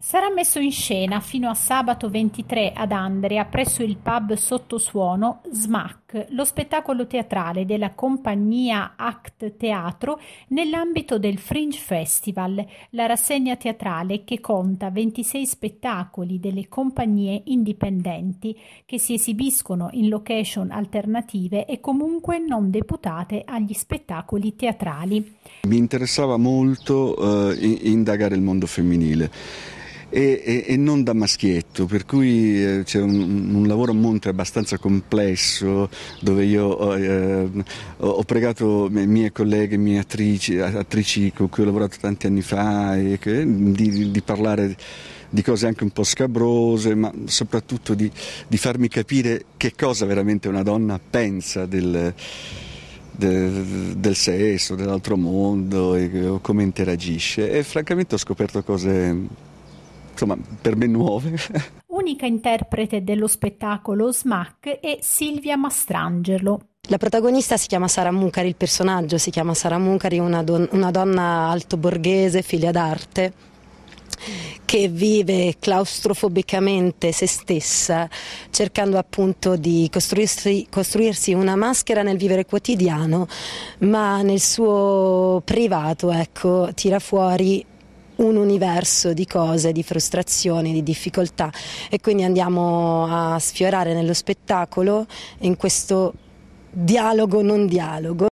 Sarà messo in scena fino a sabato 23 ad Andrea presso il pub Sottosuono SMAC, lo spettacolo teatrale della compagnia Act Teatro nell'ambito del Fringe Festival, la rassegna teatrale che conta 26 spettacoli delle compagnie indipendenti che si esibiscono in location alternative e comunque non deputate agli spettacoli teatrali. Mi interessava molto eh, indagare il mondo femminile e, e, e non da maschietto, per cui eh, c'è un, un, lavoro a monte abbastanza complesso dove io eh, ho, pregato mie colleghe, mie attrici, attrici, con cui ho lavorato tanti anni fa e, di, di parlare di cose anche un po' scabrose, ma soprattutto di, di, farmi capire che cosa veramente una donna pensa del, del, del sesso, dell'altro mondo e, o come interagisce. E francamente ho scoperto cose insomma, per me nuove. Unica interprete dello spettacolo Smack è Silvia Mastrangelo. La protagonista si chiama Sara Mucari, il personaggio si chiama Sara Mucari, una, don una donna altoborghese, figlia d'arte, che vive claustrofobicamente se stessa, cercando appunto di costruirsi, costruirsi, una maschera nel vivere quotidiano, ma nel suo privato, ecco, tira fuori un universo di cose, di frustrazioni, di difficoltà e quindi andiamo a sfiorare nello spettacolo in questo dialogo non dialogo.